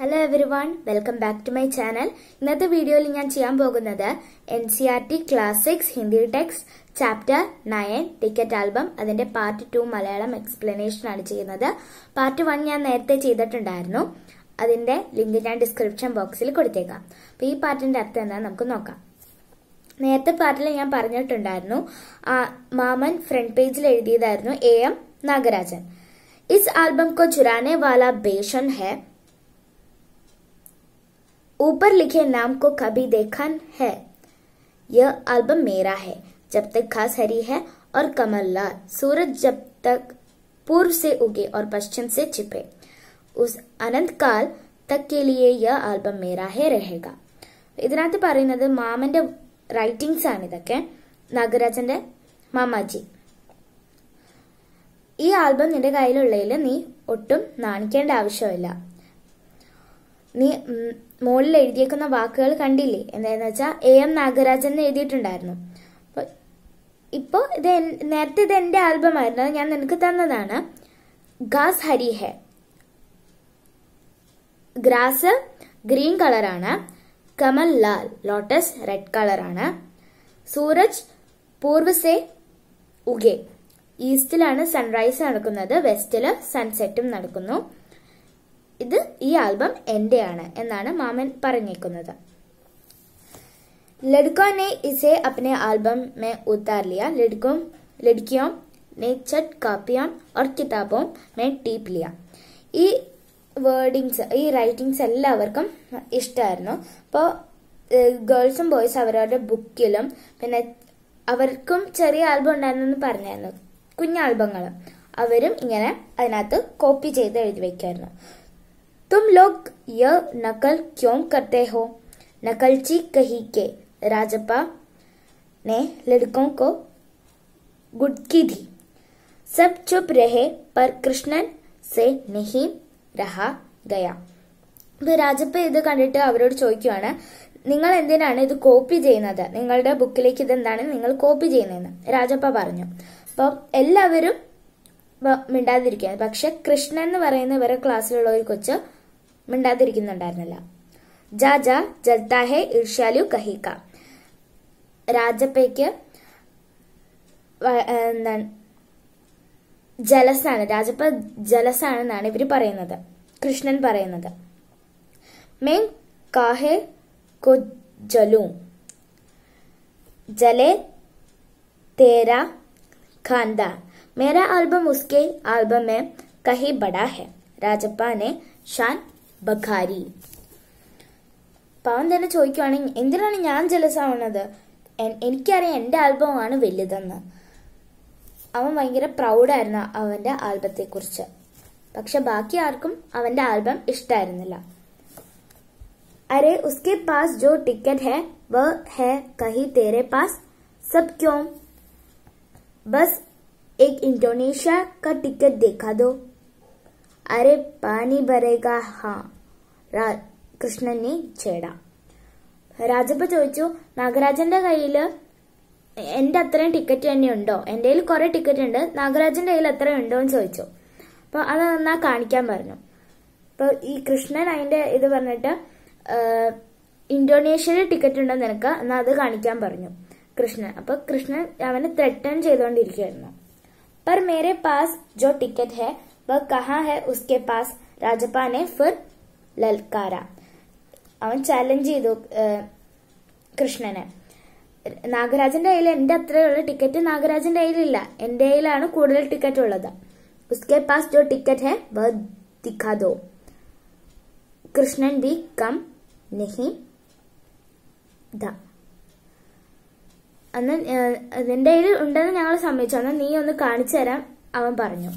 hello everyone welcome back to my channel ഇന്നത്തെ വീഡിയോയിൽ ഞാൻ ചെയ്യാൻ പോകുന്നത് N C R T class six Hindi text chapter nine ticket album അതിന്റെ പാർട്ട് ടു മലയാളം എക്സ്പ്ലനേഷൻ ആണ് ചെയ്യുന്നത് പാർട്ട് വൺ ഞാൻ നേരത്തെ ചെയ്തിട്ടുണ്ടായിരുന്നു അതിന്റെ ലിങ്ക് ഞാൻ ഡിസ്ക്രിപ്ഷൻ ബോക്സിൽ കൊടുത്തേക്കാം അപ്പോൾ ഈ പാർട്ടിന്റെ അർത്ഥം എന്താണെന്ന് നമുക്ക് നോക്കാം നേരത്തെ പാർട്ടിൽ ഞാൻ പറഞ്ഞിട്ടുണ്ടായിരുന്നു മാമൻ ഫ്രണ്ട് പേജിൽ എഴുതിയതായിരുന്നു എ എം നാഗരാജൻ ഇസ് ആൽബം കോ ചുരാനെ വാല ബേഷൻ ഹെ ऊपर लिखे नाम को कभी देखा है यह एल्बम मेरा है जब तक खास हरी है और कमल लाल सूरज जब तक पूर्व से उगे और पश्चिम से छिपे उस अनंत काल तक के लिए यह एल्बम मेरा है रहेगा ഇതിനകത്ത് नागराज മാമന്റെ റൈറ്റിംഗ്സ് ആണ് ഇതൊക്കെ നാഗരാജന്റെ മാമാജി ഈ ആൽബം നിന്റെ കയ്യിലുള്ളതിൽ നീ ഒട്ടും നാണിക്കേണ്ട ആവശ്യമില്ല നീ മുകളിൽ എഴുതിയേക്കുന്ന വാക്കുകൾ കണ്ടില്ലേ എന്തായെന്ന് വെച്ചാൽ എ എം നാഗരാജൻ എന്ന് എഴുതിയിട്ടുണ്ടായിരുന്നു ഇപ്പോൾ ഇത് നേരത്തെ ഇത് എൻ്റെ ആൽബമായിരുന്നു അത് ഞാൻ നിനക്ക് തന്നതാണ് ഗാസ് ഹരി ഹെ ഗ്രാസ് ഗ്രീൻ കളറാണ് കമൽ ലാൽ ലോട്ടസ് റെഡ് കളറാണ് സൂരജ് പൂർവ്വസെ ഉഗെ ഈസ്റ്റിലാണ് സൺറൈസ് നടക്കുന്നത് വെസ്റ്റില് സൺസെറ്റും നടക്കുന്നു ഇത് ഈ ആൽബം എന്റെയാണ് എന്നാണ് മാമൻ പറഞ്ഞേക്കുന്നത് ലഡ്കോ നെ ഇസേ അപ്നെ ആൽബം മേ उतार ലിയ ലഡ്കോം लड़कियों ने छठ ഓർ और കിതാബോം മേ ടീപ്പ് ലിയ ഈ വേർഡിങ്സ് ഈ റൈറ്റിങ്സ് എല്ലാവർക്കും ഇഷ്ടമായിരുന്നു അപ്പോൾ ഗേൾസും ബോയ്സ് അവരവരുടെ ബുക്കിലും പിന്നെ അവർക്കും ചെറിയ ആൽബം ഉണ്ടായിരുന്നെന്ന് പറഞ്ഞായിരുന്നു കുഞ്ഞാൽബങ്ങൾ അവരും ഇങ്ങനെ അതിനകത്ത് കോപ്പി ചെയ്ത് എഴുതി വെക്കായിരുന്നു तुम लोग यह नकल क्यों करते हो नकलची कही के राजपा ने लड़कों को गुटकी दी सब चुप रहे पर कृष्णन से नहीं रहा गया രാജപ്പ ഇത് കണ്ടിട്ട് അവരോട് ചോദിക്കുകയാണ് നിങ്ങൾ എന്തിനാണ് ഇത് കോപ്പി ചെയ്യുന്നത് നിങ്ങളുടെ ബുക്കിലേക്ക് എന്താണ് നിങ്ങൾ കോപ്പി ചെയ്യുന്നതെന്ന് രാജപ്പ പറഞ്ഞു അപ്പം എല്ലാവരും മിണ്ടാതിരിക്കുകയാണ് പക്ഷെ കൃഷ്ണൻ എന്ന് പറയുന്ന ഇവരെ ക്ലാസ്സിലുള്ള ഒരു കൊച്ച് മിണ്ടാതിരിക്കുന്നുണ്ടായിരുന്നില്ല ജാജ ജൽത്താഹെ ഈർഷ്യാലു കഹീക്ക രാജപ്പയ്ക്ക് എന്താണ് ജലസാണ് രാജപ്പ ജലസാണെന്നാണ് ഇവർ പറയുന്നത് കൃഷ്ണൻ പറയുന്നത് മെയിൻ കാഹെ കോ ജലൂം जले तेरा खानदान मेरा एल्बम उसके एल्बम में कहीं बड़ा है राजप्पा ने शान ബഖാരി പവൻ തന്നെ ചോദിക്കുവാണെങ്കിൽ എന്തിനാണ് ഞാൻ ജലസാവണത് എനിക്കറിയാം എന്റെ ആൽബമാണ് വലുതെന്ന് അവൻ ഭയങ്കര പ്രൗഡായിരുന്നു അവന്റെ ആൽബത്തെ കുറിച്ച് പക്ഷെ ബാക്കി ആർക്കും അവന്റെ ആൽബം ഇഷ്ടായിരുന്നില്ല അരെ ഉസ്കെ പാസ് ജോ ടിക്കറ്റ് ഹെ വ ഹെ കഹി തേരെ പാസ് സബ് ക്യോം ബസ് ഏക് इंडोनेशिया ക ടിക്കറ്റ് देखा दो अरे पानी भरेगा हाँ കൃഷ്ണനെ ചേടാം രാജപ്പ ചോദിച്ചു നാഗരാജന്റെ കയ്യിൽ എന്റെ അത്രയും ടിക്കറ്റ് തന്നെ ഉണ്ടോ എന്റെ കയ്യിൽ കുറെ ടിക്കറ്റ് ഉണ്ട് നാഗരാജന്റെ കയ്യിൽ എത്ര ഉണ്ടോ എന്ന് ചോദിച്ചു അപ്പൊ അത് നന്നാ കാണിക്കാൻ പറഞ്ഞു അപ്പൊ ഈ കൃഷ്ണൻ അതിന്റെ ഇത് പറഞ്ഞിട്ട് ഇന്തോനേഷ്യയിൽ ടിക്കറ്റ് ഉണ്ടോ നിനക്ക് എന്നാ അത് കാണിക്കാൻ പറഞ്ഞു കൃഷ്ണൻ അപ്പൊ കൃഷ്ണൻ അവനെ ത്രട്ടൺ ചെയ്തുകൊണ്ടിരിക്കുകയായിരുന്നു पर मेरे पास जो टिकट है वह കഹാ है उसके पास രാജപ്പാനെ ഫിർ ലൽക്കാര അവൻ ചലഞ്ച് ചെയ്തു കൃഷ്ണനെ നാഗരാജന്റെ കയ്യിൽ എന്റെ അത്രയുള്ള ടിക്കറ്റ് നാഗരാജന്റെ കയ്യിലില്ല എന്റെ കയ്യിലാണ് കൂടുതൽ ടിക്കറ്റ് ഉള്ളത് ഉസ്കെ പാസ് ജോ ടിക്കറ്റ് ഹെ വ കൃഷ്ണൻ ബി കം നെഹി ദ അന്ന് നിന്റെ കയ്യിൽ ഉണ്ടെന്ന് ഞങ്ങൾ സമ്മതിച്ചു അന്ന് നീ ഒന്ന് കാണിച്ചു തരാം അവൻ പറഞ്ഞു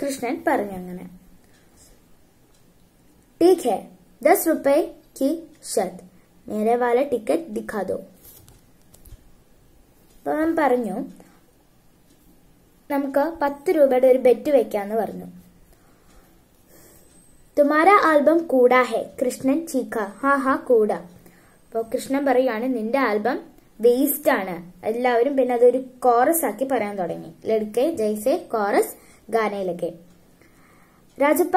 കൃഷ്ണൻ പറഞ്ഞു അങ്ങനെ ठीक है दस रुपए की शर्त मेरे वाले टिकट दिखा दो പറഞ്ഞു നമുക്ക് പത്ത് രൂപയുടെ ഒരു ബെറ്റ് വെക്കാന്ന് പറഞ്ഞു തുമാര ആൽബം കൂടാ ഹെ കൃഷ്ണൻ ചീക്ക ഹാ ഹാ കൂടാ അപ്പൊ കൃഷ്ണൻ പറയുകയാണ് നിന്റെ ആൽബം വേസ്റ്റ് ആണ് എല്ലാവരും പിന്നെ അതൊരു കോറസ് ആക്കി പറയാൻ തുടങ്ങി ലഡ്കെ ജയ്സെ കോറസ് ഗാനയിലൊക്കെ രാജപ്പ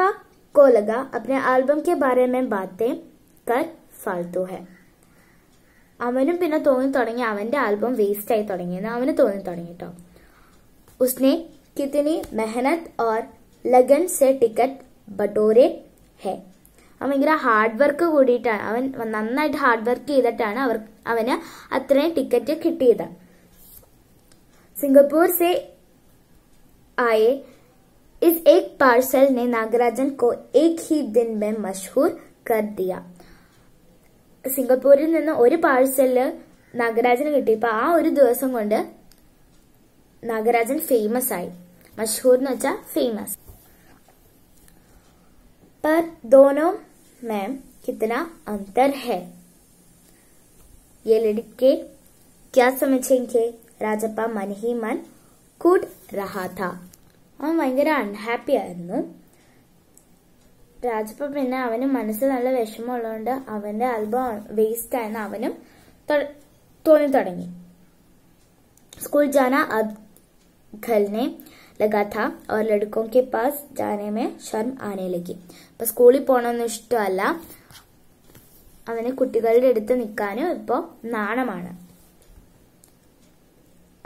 को लगा अपने एल्बम के बारे में बातें कर फालतू है അവനും പിന്നെ തോന്നി തുടങ്ങി അവന്റെ ആൽബം വേസ്റ്റ് ആയി തുടങ്ങിയെന്ന് അവന് തോന്നി തുടങ്ങി കേട്ടോ ഉസ്നെ കിത്തിനി മെഹനത് ഓർ ലഗൻ സെ ടിക്കറ്റ് ബട്ടോരെ ഹെ അവൻ ഭയങ്കര ഹാർഡ് വർക്ക് കൂടിയിട്ടാണ് അവൻ നന്നായിട്ട് ഹാർഡ് വർക്ക് ചെയ്തിട്ടാണ് അവർ അവന് അത്രയും ടിക്കറ്റ് കിട്ടിയത് സിംഗപ്പൂർ സെ ആയേ इस एक पार्सल ने नागराजन को एक ही दिन में मशहूर कर दिया सिंगापुरी पार्सल नागराजन कटी आवस नागराज फेमस आई मशहूर फेमस पर दोनों मैम कितना अंतर है ये लड़के क्या समझेंगे राजपा मन ही मन कूट रहा था അവൻ ഭയങ്കര അൺഹാപ്പി ആയിരുന്നു രാജപ്പ പിന്നെ അവന് മനസ്സിൽ നല്ല വിഷമമുള്ളതുകൊണ്ട് അവന്റെ ആൽബം വേസ്റ്റ് ആയെന്ന് അവനും തോന്നി തുടങ്ങി സ്കൂൾ ജാന अब घर അവർ लगा था और लड़कों के पास जाने में शर्म आने लगी സ്കൂളിൽ പോണൊന്നും ഇഷ്ടമല്ല അവന് കുട്ടികളുടെ അടുത്ത് നിൽക്കാനും ഇപ്പോൾ നാണമാണ്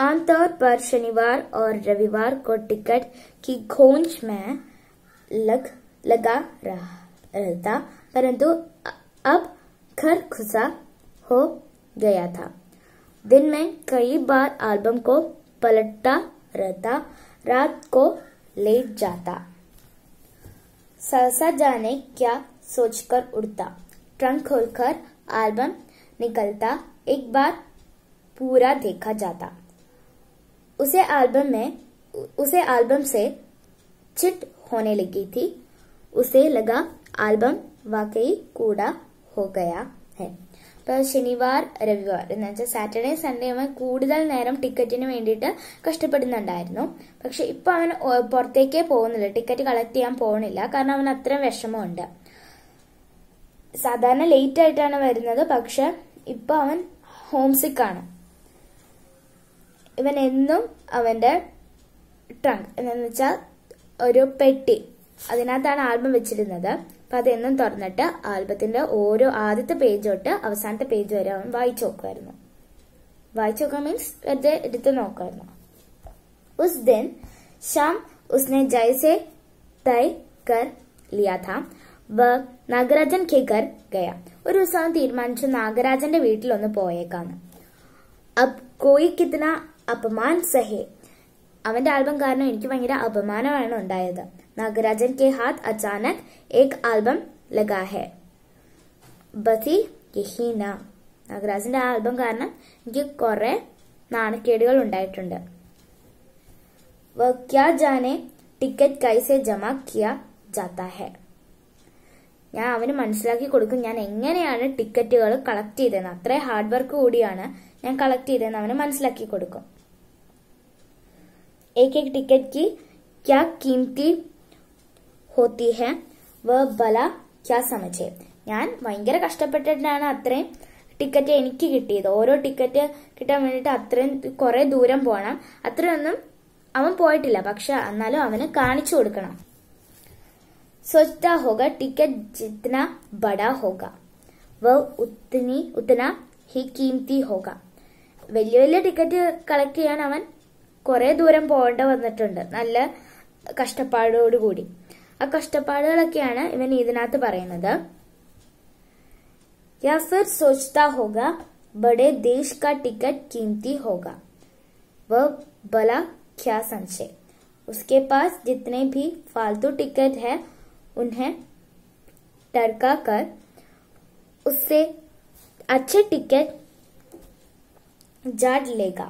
आमतौर पर शनिवार और रविवार को टिकट की खोज में लग लगा रहता परंतु अब घर खुसा हो गया था दिन में कई बार एल्बम को पलटता रहता रात को ले जाता सहसा जाने क्या सोचकर उड़ता ट्रंक खोलकर एल्बम निकलता एक बार पूरा देखा जाता उसे एल्बम में उसे एल्बम से चिट होने लगी थी उसे लगा ആൽബം कूड़ा हो गया है ഇപ്പൊ ശനിവാർ രവിവാർ എന്ന് വെച്ചാൽ സാറ്റർഡേ സൺഡേ അവൻ കൂടുതൽ നേരം ടിക്കറ്റിന് വേണ്ടിയിട്ട് കഷ്ടപ്പെടുന്നുണ്ടായിരുന്നു പക്ഷെ ഇപ്പൊ അവൻ പുറത്തേക്കേ പോകുന്നില്ല ടിക്കറ്റ് കളക്ട് ചെയ്യാൻ പോകുന്നില്ല കാരണം അവൻ അത്രയും വിഷമമുണ്ട് സാധാരണ ലേറ്റ് ആയിട്ടാണ് വരുന്നത് പക്ഷെ ഇപ്പൊ അവൻ ഹോം ആണ് ഇവൻ എന്നും അവൻ്റെ ട്രങ്ക് എന്നു വെച്ചാൽ ഒരു പെട്ടി അതിനകത്താണ് ആൽബം വെച്ചിരുന്നത് അപ്പം അതെന്നും തുറന്നിട്ട് ആൽബത്തിൻ്റെ ഓരോ ആദ്യത്തെ പേജ് തൊട്ട് അവസാനത്തെ പേജ് വരെ അവൻ വായിച്ചു നോക്കുമായിരുന്നു വായിച്ചു നോക്കുക മീൻസ് വെറുതെ എടുത്ത് നോക്കുമായിരുന്നു ഉസ് ദിൻ ഷാം ഉസ്നെ ജൈസെ തൈ കർ ലിയാ വ നാഗരാജൻ കെ കർ ഗയ ഒരു ദിവസം തീരുമാനിച്ചു നാഗരാജന്റെ വീട്ടിലൊന്ന് പോയേക്കാണ് അബ് കോയി അപമാൻ സഹേ അവന്റെ ആൽബം കാരണം എനിക്ക് ഭയങ്കര അപമാനമാണ് ഉണ്ടായത് നാഗരാജൻ കെ ഹാത്ത് അചാനക് ഏക് ആൽബം ലഗാ ഹെ ബസി യഹീന നാഗരാജന്റെ ആൽബം കാരണം എനിക്ക് കുറെ നാണക്കേടുകൾ ഉണ്ടായിട്ടുണ്ട് ക്യാ ജാനെ ടിക്കറ്റ് കൈസെ ജമാ കിയ ജാത്ത ഹെ ഞാൻ അവന് മനസ്സിലാക്കി കൊടുക്കും ഞാൻ എങ്ങനെയാണ് ടിക്കറ്റുകൾ കളക്ട് ചെയ്തതെന്ന് അത്രേ ഹാർഡ് വർക്ക് കൂടിയാണ് ഞാൻ കളക്ട് ചെയ്തതെന്ന് അവന് മനസ്സിലാക്കി കൊടുക്കും एक एक टिकट की क्या कीमती होती है वह भला क्या समझे ഞാൻ ഭയങ്കര കഷ്ടപ്പെട്ടിട്ടാണ് അത്രയും ടിക്കറ്റ് എനിക്ക് കിട്ടിയത് ഓരോ ടിക്കറ്റ് കിട്ടാൻ വേണ്ടിട്ട് അത്രയും കുറെ ദൂരം പോകണം അത്രയൊന്നും അവൻ പോയിട്ടില്ല പക്ഷെ എന്നാലും അവന് കാണിച്ചു കൊടുക്കണം സ്വച്ഛ ഹോക ടിക്കറ്റ് ജിത്ന ബഡ ഹോക വ ഉത്തനി ഉത്തന ഹി കീംതി ഹോക വലിയ വലിയ ടിക്കറ്റ് കളക്ട് ചെയ്യാൻ അവൻ కొరే దూరం పోండ వന്നിട്ടുണ്ട് నల్ల కష్టపడొడు కూడి ఆ కష్టపడలకైన ఇవని ఇదనాత్ బయననద యాసర్ సోచతా హోగా బడే దేశ్ కా టికెట్ కీంతి హోగా వ బల ఖా సంచే ఉస్కే పాస్ jitne bhi faltu ticket hai unhe tarka kar usse acche ticket jad lega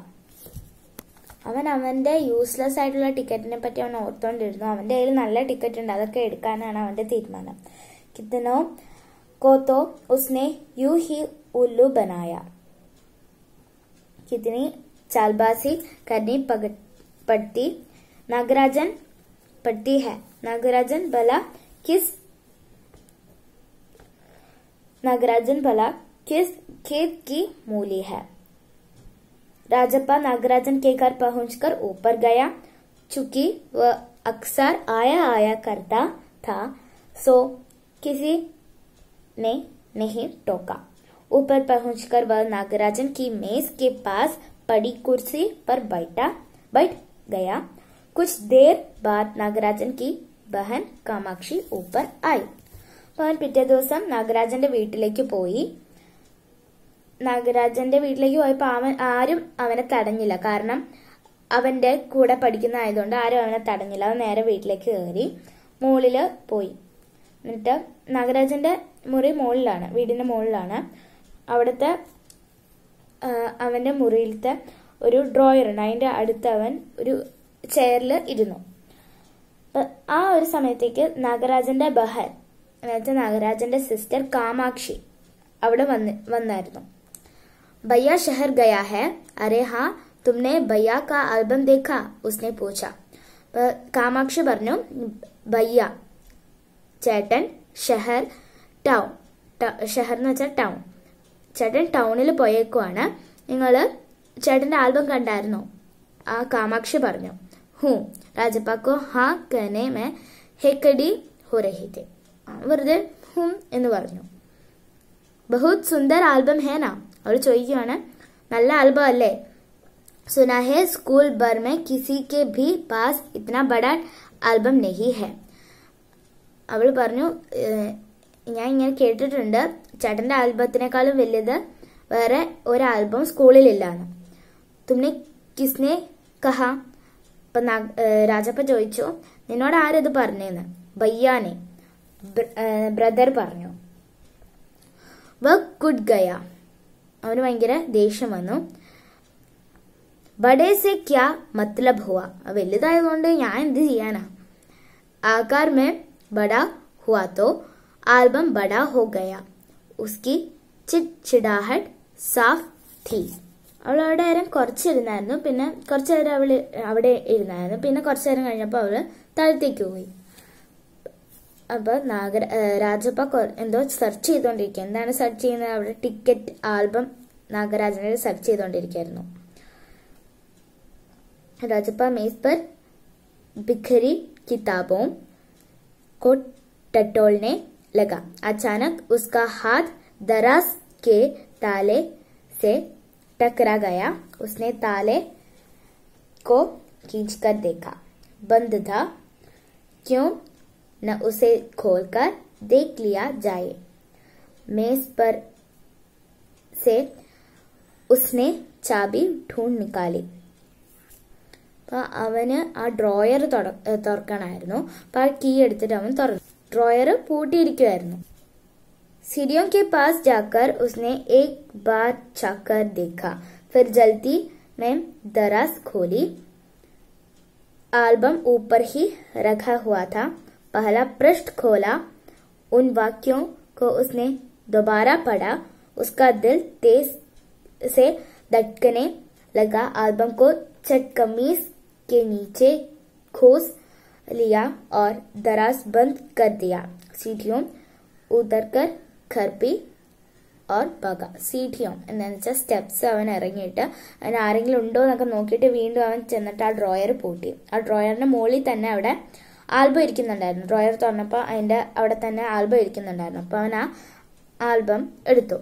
அவன் அவنده யூஸ்லெஸ் ஐட்டல டிக்கெட்டினே பத்தியே அவன் ഓർத்தோண்டி இர்னோ அவنده ஏல நல்ல டிக்கெட் உண்ட அதக்கே எடுக்கானான அவன்ட தீர்மணம் கிதனோ கோதோ उसने यू ही उल्लू बनाया கிதனி चालबासी करनी पगति नगर राजन पटी है नगर राजन बला किस नगर राजन बला किस खेत की मौली है राजप्पा नागराजन के घर पहुंचकर ऊपर गया चूंकि वह अक्सर आया आया करता था सो किसी ने नहीं टोका ऊपर पहुंचकर वह नागराजन की मेज के पास पड़ी कुर्सी पर बैठा बैठ गया कुछ देर बाद नागराजन की ऊपर आई ഊപ്പർ पिटे പവൻ नागराजन के നാഗരാജന്റെ വീട്ടിലേക്ക് പോയി നാഗരാജന്റെ വീട്ടിലേക്ക് പോയപ്പോ അവൻ ആരും അവനെ തടഞ്ഞില്ല കാരണം അവന്റെ കൂടെ പഠിക്കുന്ന ആയതുകൊണ്ട് ആരും അവനെ തടഞ്ഞില്ല അവൻ നേരെ വീട്ടിലേക്ക് കയറി മുകളില് പോയി എന്നിട്ട് നാഗരാജന്റെ മുറി മുകളിലാണ് വീടിന്റെ മുകളിലാണ് അവിടുത്തെ അവന്റെ മുറിയിലത്തെ ഒരു ഡ്രോയർ ഉണ്ട് അതിന്റെ അടുത്ത് അവൻ ഒരു ചെയറിൽ ഇരുന്നു ആ ഒരു സമയത്തേക്ക് നാഗരാജന്റെ ബഹൽ എന്നുവെച്ചാൽ നാഗരാജന്റെ സിസ്റ്റർ കാമാക്ഷി അവിടെ വന്ന് വന്നായിരുന്നു बैया शहर गया है अरे हां तुमने बैया का एल्बम देखा उसने पूछा कामाक्षी പറഞ്ഞു ബയ്യ ചേതൻ ഷഹർ ടൗൺ ഷഹർ നച ടൗൺ ചേതൻ ടൗണിൽ പോയേകുവാണ നിങ്ങൾ ചേതൻ്റെ ആൽബം കണ്ടായിരുന്നോ ആ कामाक्षी പറഞ്ഞു ഹും രാജപാക്ക ഹാ କେନେ ମେ ହେକଡି ହୋ ରହିଥିତେ ବରଦେ ହും എന്നു പറഞ്ഞു ବହୁତ ସୁନ୍ଦର ଆଲବମ୍ ହେନା അവർ ചോദിക്കുകയാണ് നല്ല ആൽബം അല്ലേ सुना സ്കൂൾ ബർമേ കിസി കെ किसी के भी പാസ് ഇത്തന ബഡ ആൽബം നെഹി ഹെ അവൾ പറഞ്ഞു ഞാൻ ഇങ്ങനെ കേട്ടിട്ടുണ്ട് ചേട്ടന്റെ ആൽബത്തിനേക്കാളും വലിയത് വേറെ ഒരു ആൽബം തുമ്മി കിസ്നെ കഹ ഇപ്പൊ രാജപ്പ ചോദിച്ചു നിന്നോട് ആരത് പറഞ്ഞേന്ന് ബയ്യാനെ ബ്രദർ പറഞ്ഞു വ കുഡ് ഗയ അവന് ഭയങ്കര ദേഷ്യം വന്നു ബഡേസെ ക്യാ മത്ലബ് ഹുവ വലുതായതുകൊണ്ട് ഞാൻ എന്ത് ചെയ്യാനാ ആകാർ മേ ബഡാ ഹുവാത്തോ തോ ആൽബം ബഡാ ഹോ ഗയ ഉസ്കി ചിഡാഹട്ട് സാഫ് തീ അവൾ അവിടെ നേരം കുറച്ചിരുന്നായിരുന്നു പിന്നെ കുറച്ചു നേരം അവൾ അവിടെ ഇരുന്നായിരുന്നു പിന്നെ കുറച്ചു നേരം കഴിഞ്ഞപ്പോൾ അവൾ താഴത്തേക്ക് പോയി अब Nagaraj search search ticket Nagaraj search राजप ने लगा अचानक उसका हाथ दराज के ताले से टकरा गया उसने ताले को खींचकर देखा बंद था क्यों न उसे खोलकर देख लिया जाए मेज पर से उसने चाबी ढूंढ निकाली तो അവന് ആ ഡ്രോയർ തുറക്കണമായിരുന്നു അപ്പോൾ ആ കീ എടുത്തിട്ട് അവൻ തുറന്നു ഡ്രോയർ പൂട്ടിയിരിക്കുമായിരുന്നു सीढ़ियों के पास जाकर उसने एक बार चाकर देखा फिर जल्दी में दराज खोली एल्बम ऊपर ही रखा हुआ था पहला पृष्ठ खोला उन वाक्यों को उसने दोबारा पढ़ा उसका दिल तेज से धटकने लगा एल्बम को चट के नीचे खोस लिया और दराज बंद कर दिया सीढ़ियों उतर कर घर पे और भगा सीढ़ियों स्टेप्स आरे नोकी वीडू चंद ड्रोयर पूटी आ ड्रोयर मोड़ी तेवड़े ആൽബം ഇരിക്കുന്നുണ്ടായിരുന്നു ഡ്രോയർ തുറന്നപ്പോൾ അതിൻ്റെ അവിടെ തന്നെ ആൽബം ഇരിക്കുന്നുണ്ടായിരുന്നു അപ്പോൾ അവൻ ആ ആൽബം എടുത്തു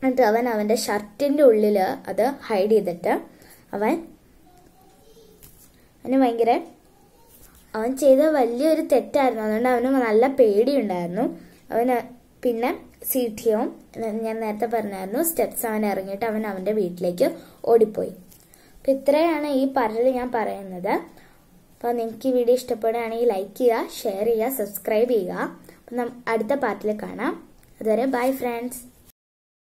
എന്നിട്ട് അവൻ അവൻ്റെ ഷർട്ടിൻ്റെ ഉള്ളിൽ അത് ഹൈഡ് ചെയ്തിട്ട് അവൻ അവന് ഭയങ്കര അവൻ ചെയ്ത വലിയൊരു തെറ്റായിരുന്നു അതുകൊണ്ട് അവന് നല്ല പേടിയുണ്ടായിരുന്നു അവന് പിന്നെ സി ടി ഒം ഞാൻ നേരത്തെ പറഞ്ഞായിരുന്നു സ്റ്റെപ്സ് അവൻ ഇറങ്ങിയിട്ട് അവൻ അവൻ്റെ വീട്ടിലേക്ക് ഓടിപ്പോയി അപ്പം ഇത്രയാണ് ഈ പരൽ ഞാൻ പറയുന്നത് അപ്പൊ നിങ്ങൾക്ക് ഈ വീഡിയോ ഇഷ്ടപ്പെടുകയാണെങ്കിൽ ലൈക്ക് ചെയ്യുക ഷെയർ ചെയ്യുക സബ്സ്ക്രൈബ് ചെയ്യുക അപ്പം അടുത്ത പാർട്ടിൽ കാണാം അതുവരെ ബൈ ഫ്രണ്ട്സ്